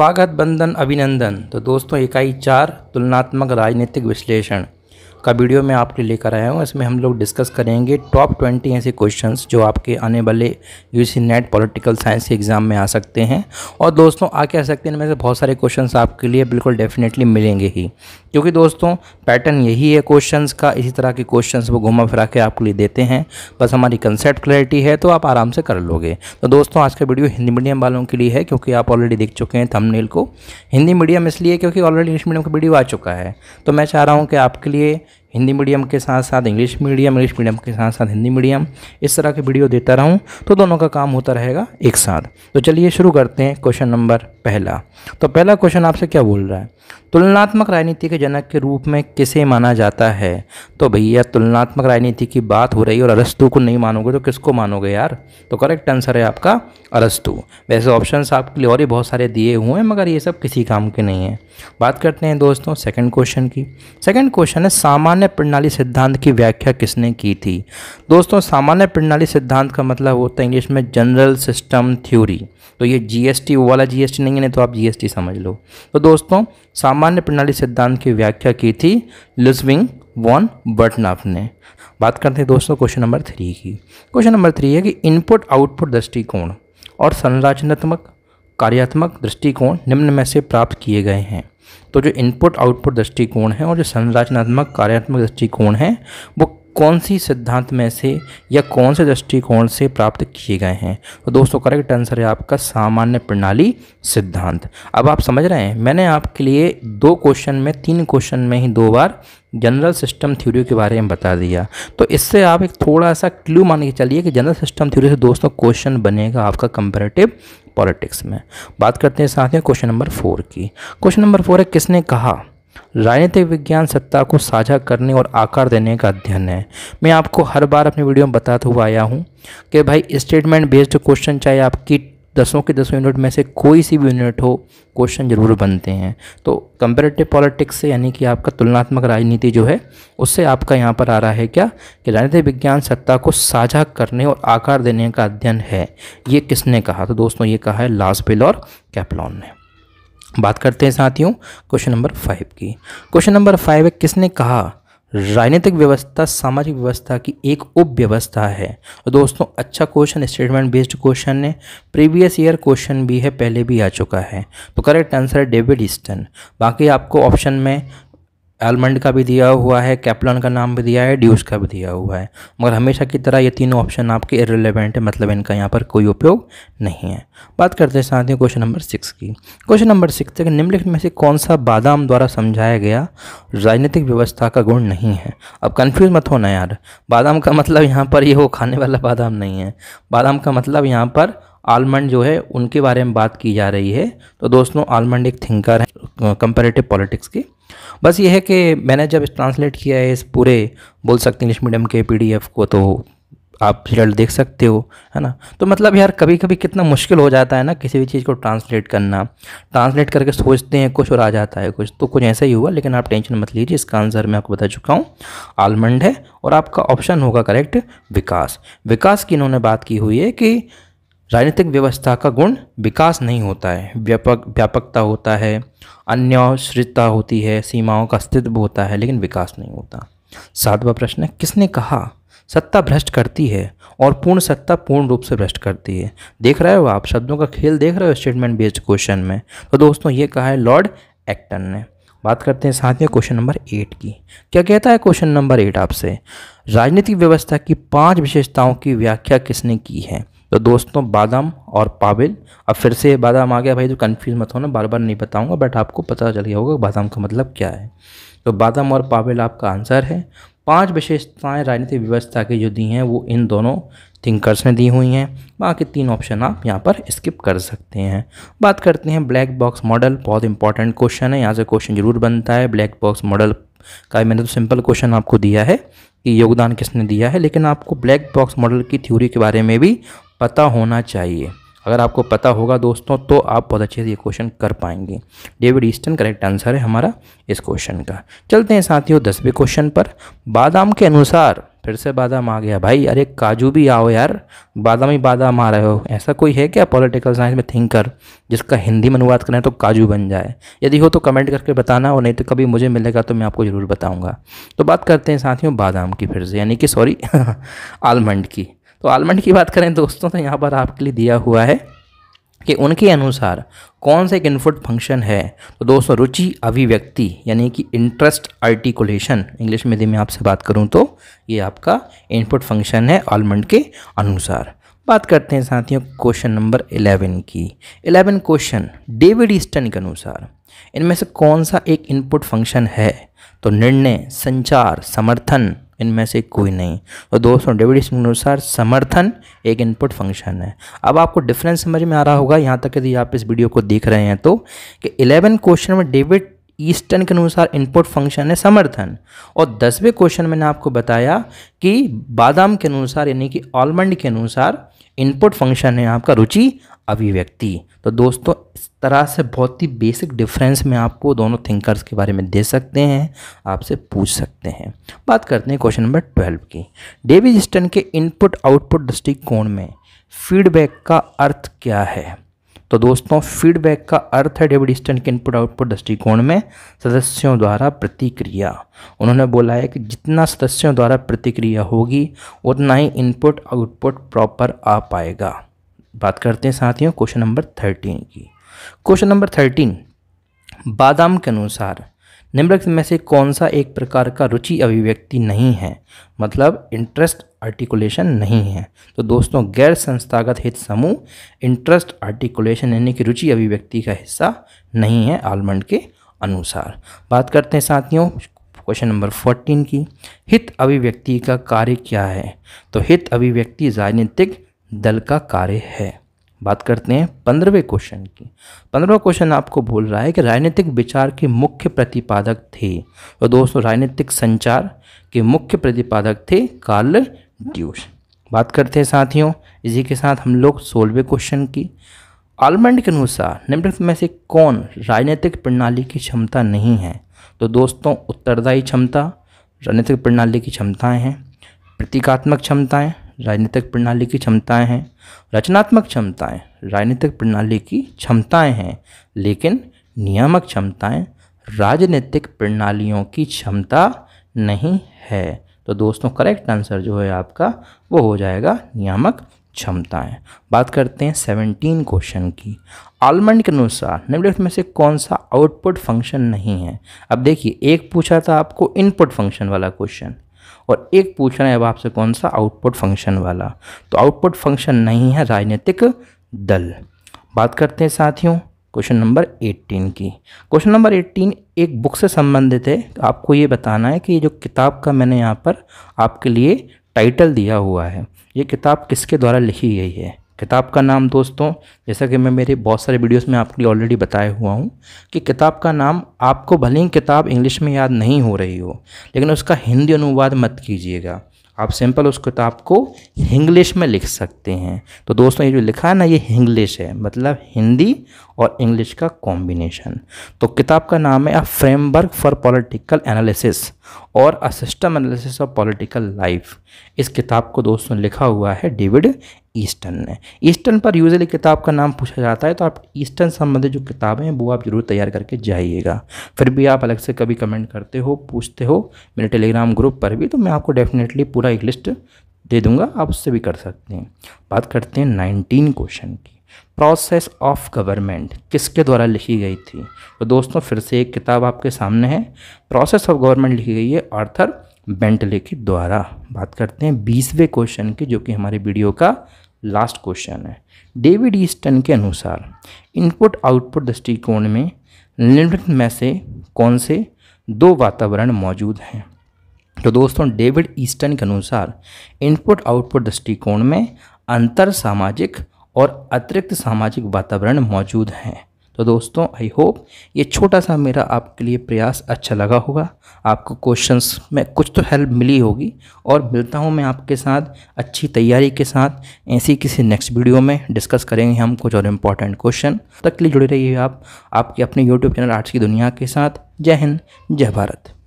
स्वागत बंधन अभिनंदन तो दोस्तों इकाई चार तुलनात्मक राजनीतिक विश्लेषण का वीडियो मैं आपके लेकर आया हूँ इसमें हम लोग डिस्कस करेंगे टॉप ट्वेंटी ऐसे क्वेश्चन जो आपके आने वाले यू नेट पॉलिटिकल साइंस के एग्ज़ाम में आ सकते हैं और दोस्तों आके आ सकते हैं इनमें से बहुत सारे क्वेश्चन आपके लिए बिल्कुल डेफिनेटली मिलेंगे ही क्योंकि दोस्तों पैटर्न यही है क्वेश्चन का इसी तरह के क्वेश्चन वो घुमा फिरा के आपके लिए देते हैं बस हमारी कंसेप्ट क्लैरिटी है तो आप आराम से कर लोगे तो दोस्तों आज का वीडियो हिंदी मीडियम वालों के लिए है क्योंकि आप ऑलरेडी देख चुके हैं थंबनेल को हिंदी मीडियम इसलिए क्योंकि ऑलरेडी इंग्लिश मीडियम का वीडियो आ चुका है तो मैं चाह रहा हूँ कि आपके लिए हिंदी मीडियम के साथ साथ इंग्लिश मीडियम इंग्लिश मीडियम के साथ साथ हिंदी मीडियम इस तरह के वीडियो देता रहूँ तो दोनों का काम होता रहेगा एक साथ तो चलिए शुरू करते हैं क्वेश्चन नंबर पहला तो पहला क्वेश्चन आपसे क्या बोल रहा है तुलनात्मक राजनीति के जनक के रूप में किसे माना जाता है तो भैया तुलनात्मक राजनीति की बात हो रही है और अरस्तु को नहीं मानोगे तो किसको मानोगे यार तो करेक्ट आंसर है आपका अरस्तु वैसे ऑप्शन आपके लिए और ही बहुत सारे दिए हुए हैं मगर ये सब किसी काम के नहीं हैं बात करते हैं दोस्तों सेकेंड क्वेश्चन की सेकेंड क्वेश्चन है सामान्य प्रणाली सिद्धांत की व्याख्या किसने की थी दोस्तों सामान्य प्रणाली सिद्धांत का मतलब होता है इंग्लिश में जनरल सिस्टम थ्योरी तो ये जीएसटी वो वाला जीएसटी नहीं है नहीं तो आप जीएसटी समझ लो तो दोस्तों सामान्य सामान्य प्रणाली सिद्धांत की व्याख्या की थी लुजविंग वॉन बर्टनाफ ने बात करते हैं दोस्तों क्वेश्चन नंबर थ्री की क्वेश्चन नंबर थ्री है कि इनपुट आउटपुट दृष्टिकोण और संरचनात्मक कार्यात्मक दृष्टिकोण निम्न में से प्राप्त किए गए हैं तो जो इनपुट आउटपुट दृष्टिकोण है और जो संरचनात्मक कार्यात्मक दृष्टिकोण है वो कौन सी सिद्धांत में से या कौन से दृष्टिकोण से प्राप्त किए गए हैं तो दोस्तों करेक्ट आंसर है आपका सामान्य प्रणाली सिद्धांत अब आप समझ रहे हैं मैंने आपके लिए दो क्वेश्चन में तीन क्वेश्चन में ही दो बार जनरल सिस्टम थ्योरी के बारे में बता दिया तो इससे आप एक थोड़ा सा क्लू मान के चलिए कि जनरल सिस्टम थ्योरी से दोस्तों क्वेश्चन बनेगा आपका कंपेरेटिव पॉलिटिक्स में बात करते हैं साथ में क्वेश्चन नंबर फोर की क्वेश्चन नंबर फोर है किसने कहा राजनीतिक विज्ञान सत्ता को साझा करने और आकार देने का अध्ययन है मैं आपको हर बार अपनी वीडियो में बताते हुआ आया हूँ कि भाई स्टेटमेंट बेस्ड क्वेश्चन चाहे आपकी दसों के दसों यूनिट में से कोई सी भी यूनिट हो क्वेश्चन ज़रूर बनते हैं तो कंपेरेटिव पॉलिटिक्स से यानी कि आपका तुलनात्मक राजनीति जो है उससे आपका यहाँ पर आ रहा है क्या कि राजनीतिक विज्ञान सत्ता को साझा करने और आकार देने का अध्ययन है ये किसने कहा तो दोस्तों ये कहा है बिल और कैपलॉन ने बात करते हैं साथियों क्वेश्चन नंबर फाइव की क्वेश्चन नंबर फाइव है किसने कहा राजनीतिक व्यवस्था सामाजिक व्यवस्था की एक उप व्यवस्था है तो दोस्तों अच्छा क्वेश्चन स्टेटमेंट बेस्ड क्वेश्चन है प्रीवियस ईयर क्वेश्चन भी है पहले भी आ चुका है तो करेक्ट आंसर है डेविड ईस्टन बाकी आपको ऑप्शन में एलमंड का भी दिया हुआ है कैप्लन का नाम भी दिया है ड्यूस का भी दिया हुआ है मगर हमेशा की तरह ये तीनों ऑप्शन आपके इरेलीवेंट है मतलब इनका यहाँ पर कोई उपयोग नहीं है बात करते हैं ही क्वेश्चन नंबर सिक्स की क्वेश्चन नंबर सिक्स है कि निम्नलिखित में से कौन सा बादाम द्वारा समझाया गया राजनीतिक व्यवस्था का गुण नहीं है अब कन्फ्यूज़ मत होना यार बादाम का मतलब यहाँ पर ये यह वो खाने वाला बादाम नहीं है बादाम का मतलब यहाँ पर आलमंड जो है उनके बारे में बात की जा रही है तो दोस्तों आलमंड एक थिंकर हैं कंपेरेटिव पॉलिटिक्स की बस ये है कि मैंने जब ट्रांसलेट किया है इस पूरे बोल सकते इंग्लिश मीडियम के पी को तो आप रिजल्ट देख सकते हो है ना तो मतलब यार कभी कभी कितना मुश्किल हो जाता है ना किसी भी चीज़ को ट्रांसलेट करना ट्रांसलेट करके सोचते हैं कुछ और आ जाता है कुछ तो कुछ ऐसा ही हुआ लेकिन आप टेंशन मत लीजिए इसका आंसर मैं आपको बता चुका हूँ आलमंड है और आपका ऑप्शन होगा करेक्ट विकास विकास की इन्होंने बात की हुई है कि राजनीतिक व्यवस्था का गुण विकास नहीं होता है व्यापक व्यापकता होता है अन्योश्रितता होती है सीमाओं का अस्तित्व होता है लेकिन विकास नहीं होता सातवां प्रश्न है किसने कहा सत्ता भ्रष्ट करती है और पूर्ण सत्ता पूर्ण रूप से भ्रष्ट करती है देख रहे हो आप शब्दों का खेल देख रहे हो स्टेटमेंट बेस्ड क्वेश्चन में तो दोस्तों ये कहा है लॉर्ड एक्टन ने बात करते हैं साथ में क्वेश्चन नंबर एट की क्या कहता है क्वेश्चन नंबर एट आपसे राजनीतिक व्यवस्था की पांच विशेषताओं की व्याख्या किसने की है तो दोस्तों बादाम और पाविल अब फिर से बादाम आ गया भाई तो कन्फ्यूज मत होना बार बार नहीं बताऊंगा बट आपको पता चल गया होगा बादाम का मतलब क्या है तो बादाम और पाविल आपका आंसर है पांच विशेषताएं राजनीतिक व्यवस्था की जो दी हैं वो इन दोनों थिंकर्स ने दी हुई हैं बाकी तीन ऑप्शन आप यहाँ पर स्किप कर सकते हैं बात करते हैं ब्लैक बॉक्स मॉडल बहुत इंपॉर्टेंट क्वेश्चन है यहाँ से क्वेश्चन जरूर बनता है ब्लैक बॉक्स मॉडल का मैंने तो सिंपल क्वेश्चन आपको दिया है कि योगदान किसने दिया है लेकिन आपको ब्लैक बॉक्स मॉडल की थ्योरी के बारे में भी पता होना चाहिए अगर आपको पता होगा दोस्तों तो आप बहुत अच्छे से ये क्वेश्चन कर पाएंगे डेविड ईस्टन करेक्ट आंसर है हमारा इस क्वेश्चन का चलते हैं साथियों दसवें क्वेश्चन पर बादाम के अनुसार फिर से बादाम आ गया भाई अरे काजू भी आओ यार बादाम ही बादाम आ रहे हो ऐसा कोई है क्या पॉलिटिकल साइंस में थिंकर जिसका हिंदी में अनुवाद करें तो काजू बन जाए यदि हो तो कमेंट करके बताना और नहीं तो कभी मुझे मिलेगा तो मैं आपको ज़रूर बताऊँगा तो बात करते हैं साथियों बादाम की फिर से यानी कि सॉरी आलमंड की तो आलमंड की बात करें दोस्तों तो यहाँ पर आपके लिए दिया हुआ है कि उनके अनुसार कौन सा एक इनपुट फंक्शन है तो दोस्तों रुचि अभिव्यक्ति यानी कि इंटरेस्ट आर्टिकुलेशन इंग्लिश में यदि मैं आपसे बात करूं तो ये आपका इनपुट फंक्शन है आलमंड के अनुसार बात करते हैं साथियों क्वेश्चन नंबर इलेवन की इलेवन क्वेश्चन डेविड ईस्टन के अनुसार इनमें से कौन सा एक इनपुट फंक्शन है तो निर्णय संचार समर्थन इनमें से कोई नहीं तो दोस्तों डेविड स्मिथ अनुसार समर्थन एक इनपुट फंक्शन है अब आपको डिफरेंस समझ में आ रहा होगा यहाँ तक यदि आप इस वीडियो को देख रहे हैं तो कि इलेवन क्वेश्चन में डेविड ईस्टर्न के अनुसार इनपुट फंक्शन है समर्थन और दसवें क्वेश्चन मैंने आपको बताया कि बादाम के अनुसार यानी कि आलमंड के अनुसार इनपुट फंक्शन है आपका रुचि अभिव्यक्ति तो दोस्तों इस तरह से बहुत ही बेसिक डिफरेंस में आपको दोनों थिंकर्स के बारे में दे सकते हैं आपसे पूछ सकते हैं बात करते हैं क्वेश्चन नंबर ट्वेल्व की डेविड स्टन के इनपुट आउटपुट दृष्टिकोण में फीडबैक का अर्थ क्या है तो दोस्तों फीडबैक का अर्थ है डेविड स्टन के इनपुट आउटपुट दृष्टिकोण में सदस्यों द्वारा प्रतिक्रिया उन्होंने बोला है कि जितना सदस्यों द्वारा प्रतिक्रिया होगी उतना ही इनपुट आउटपुट प्रॉपर आ पाएगा बात करते हैं साथियों क्वेश्चन नंबर थर्टीन की क्वेश्चन नंबर थर्टीन बादाम के अनुसार निम्नलिखित में से कौन सा एक प्रकार का रुचि अभिव्यक्ति नहीं है मतलब इंटरेस्ट आर्टिकुलेशन नहीं है तो दोस्तों गैर संस्थागत हित समूह इंटरेस्ट आर्टिकुलेशन यानी कि रुचि अभिव्यक्ति का हिस्सा नहीं है आलमंड के अनुसार बात करते हैं साथियों क्वेश्चन नंबर फोर्टीन की हित अभिव्यक्ति का कार्य क्या है तो हित अभिव्यक्ति राजनीतिक दल का कार्य है बात करते हैं पंद्रहवें क्वेश्चन की पंद्रहवा क्वेश्चन आपको बोल रहा है कि राजनीतिक विचार के मुख्य प्रतिपादक थे और तो दोस्तों राजनीतिक संचार के मुख्य प्रतिपादक थे कार्ल ड्यूश बात करते हैं साथियों इसी के साथ हम लोग सोलहवें क्वेश्चन की आलमंड के अनुसार निम्नलिखित में से कौन राजनीतिक प्रणाली की क्षमता नहीं है तो दोस्तों उत्तरदायी क्षमता राजनीतिक प्रणाली की क्षमताएं हैं प्रतीकात्मक क्षमताएं राजनीतिक प्रणाली की क्षमताएं हैं रचनात्मक क्षमताएं राजनीतिक प्रणाली की क्षमताएं हैं लेकिन नियामक क्षमताएं राजनीतिक प्रणालियों की क्षमता नहीं है तो दोस्तों करेक्ट आंसर जो है आपका वो हो जाएगा नियामक क्षमताएं बात करते हैं सेवनटीन क्वेश्चन की आलमंड के अनुसार निम्नलिखित में से कौन सा आउटपुट फंक्शन नहीं है अब देखिए एक पूछा था आपको इनपुट फंक्शन वाला क्वेश्चन और एक पूछ रहे है अब आपसे कौन सा आउटपुट फंक्शन वाला तो आउटपुट फंक्शन नहीं है राजनीतिक दल बात करते हैं साथियों क्वेश्चन नंबर 18 की क्वेश्चन नंबर 18 एक बुक से संबंधित है आपको ये बताना है कि ये जो किताब का मैंने यहाँ पर आपके लिए टाइटल दिया हुआ है ये किताब किसके द्वारा लिखी गई है किताब का नाम दोस्तों जैसा कि मैं मेरे बहुत सारे वीडियोस में आपके लिए ऑलरेडी बताया हुआ हूँ कि किताब का नाम आपको भले ही किताब इंग्लिश में याद नहीं हो रही हो लेकिन उसका हिंदी अनुवाद मत कीजिएगा आप सिंपल उस किताब को इंग्लिश में लिख सकते हैं तो दोस्तों ये जो लिखा है ना ये इंग्लिश है मतलब हिंदी और इंग्लिश का कॉम्बिनेशन तो किताब का नाम है a framework for political analysis और a system analysis of political life इस किताब को दोस्तों लिखा हुआ है डेविड ईस्टर्न ने ईस्टर्न पर यूजली किताब का नाम पूछा जाता है तो आप ईस्टर्न संबंधित जो किताबें हैं वो आप ज़रूर तैयार करके जाइएगा फिर भी आप अलग से कभी कमेंट करते हो पूछते हो मेरे टेलीग्राम ग्रुप पर भी तो मैं आपको डेफिनेटली पूरा एक लिस्ट दे दूंगा आप उससे भी कर सकते हैं बात करते हैं नाइनटीन क्वेश्चन की प्रोसेस ऑफ गवर्नमेंट किसके द्वारा लिखी गई थी तो दोस्तों फिर से एक किताब आपके सामने है प्रोसेस ऑफ गवर्नमेंट लिखी गई है आर्थर बेंटले के द्वारा बात करते हैं बीसवें क्वेश्चन की जो कि हमारे वीडियो का लास्ट क्वेश्चन है डेविड ईस्टन के अनुसार इनपुट आउटपुट दृष्टिकोण में निम्नलिखित में से कौन से दो वातावरण मौजूद हैं तो दोस्तों डेविड ईस्टन के अनुसार इनपुट आउटपुट दृष्टिकोण में अंतर सामाजिक और अतिरिक्त सामाजिक वातावरण मौजूद हैं तो दोस्तों आई होप ये छोटा सा मेरा आपके लिए प्रयास अच्छा लगा होगा आपको क्वेश्चंस में कुछ तो हेल्प मिली होगी और मिलता हूँ मैं आपके साथ अच्छी तैयारी के साथ ऐसी किसी नेक्स्ट वीडियो में डिस्कस करेंगे हम कुछ और इम्पॉर्टेंट क्वेश्चन तक के लिए जुड़े रहिए आप आपके अपने यूट्यूब चैनल आर्ट्स की दुनिया के साथ जय हिंद जय भारत